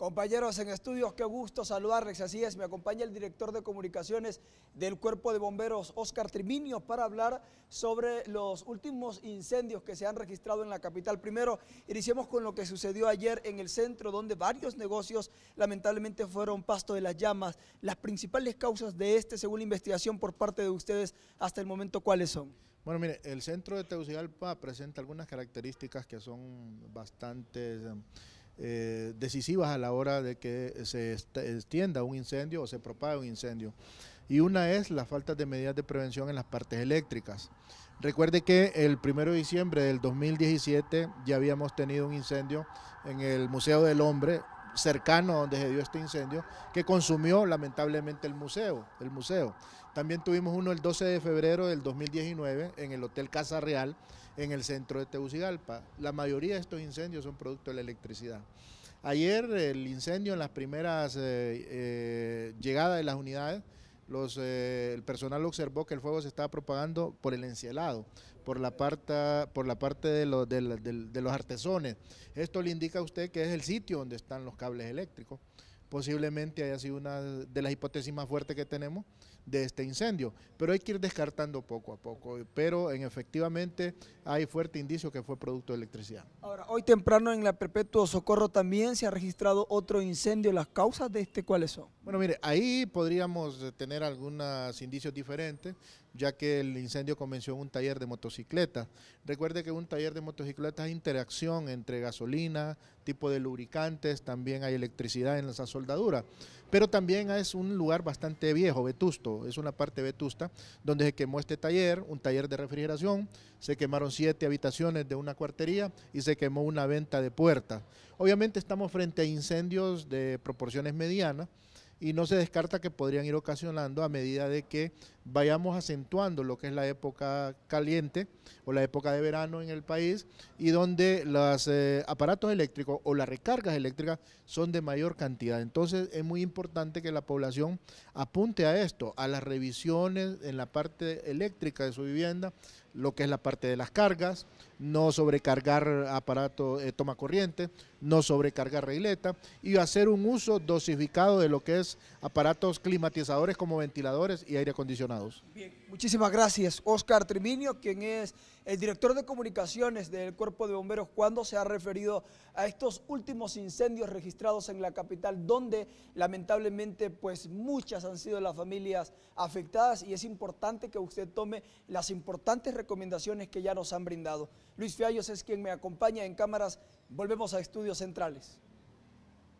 Compañeros en estudios, qué gusto saludarles. Así es, me acompaña el director de comunicaciones del Cuerpo de Bomberos, Oscar Triminio, para hablar sobre los últimos incendios que se han registrado en la capital. Primero, iniciemos con lo que sucedió ayer en el centro, donde varios negocios lamentablemente fueron pasto de las llamas. Las principales causas de este, según la investigación por parte de ustedes, hasta el momento, ¿cuáles son? Bueno, mire, el centro de Tegucigalpa presenta algunas características que son bastante eh, eh, decisivas a la hora de que se extienda un incendio o se propague un incendio. Y una es la falta de medidas de prevención en las partes eléctricas. Recuerde que el 1 de diciembre del 2017 ya habíamos tenido un incendio en el Museo del Hombre, cercano donde se dio este incendio, que consumió lamentablemente el museo, el museo. También tuvimos uno el 12 de febrero del 2019 en el Hotel Casa Real, en el centro de Tegucigalpa. La mayoría de estos incendios son producto de la electricidad. Ayer el incendio en las primeras eh, eh, llegadas de las unidades los, eh, el personal observó que el fuego se estaba propagando por el encielado, por la parte, por la parte de, los, artesones. Esto le indica a usted que es el sitio donde están los cables eléctricos. Posiblemente haya sido una de las hipótesis más fuertes que tenemos de este incendio, pero hay que ir descartando poco a poco. Pero en efectivamente hay fuerte indicio que fue producto de electricidad. Ahora, hoy temprano en la Perpetuo Socorro también se ha registrado otro incendio. ¿Las causas de este cuáles son? Bueno, mire, ahí podríamos eh, tener algunos indicios diferentes, ya que el incendio comenzó en un taller de motocicletas. Recuerde que un taller de motocicletas es interacción entre gasolina, tipo de lubricantes, también hay electricidad en esa soldadura. Pero también es un lugar bastante viejo, vetusto, es una parte vetusta, donde se quemó este taller, un taller de refrigeración, se quemaron siete habitaciones de una cuartería y se quemó una venta de puerta. Obviamente estamos frente a incendios de proporciones medianas, y no se descarta que podrían ir ocasionando a medida de que vayamos acentuando lo que es la época caliente o la época de verano en el país y donde los eh, aparatos eléctricos o las recargas eléctricas son de mayor cantidad. Entonces es muy importante que la población apunte a esto, a las revisiones en la parte eléctrica de su vivienda, lo que es la parte de las cargas, no sobrecargar aparato eh, toma corriente, no sobrecargar regleta y hacer un uso dosificado de lo que es aparatos climatizadores como ventiladores y aire acondicionados. Bien, muchísimas gracias. Oscar Triminio, quien es el director de comunicaciones del Cuerpo de Bomberos, cuando se ha referido a estos últimos incendios registrados en la capital, donde lamentablemente pues muchas han sido las familias afectadas y es importante que usted tome las importantes recomendaciones que ya nos han brindado. Luis Fiallos es quien me acompaña en cámaras. Volvemos a Estudios Centrales.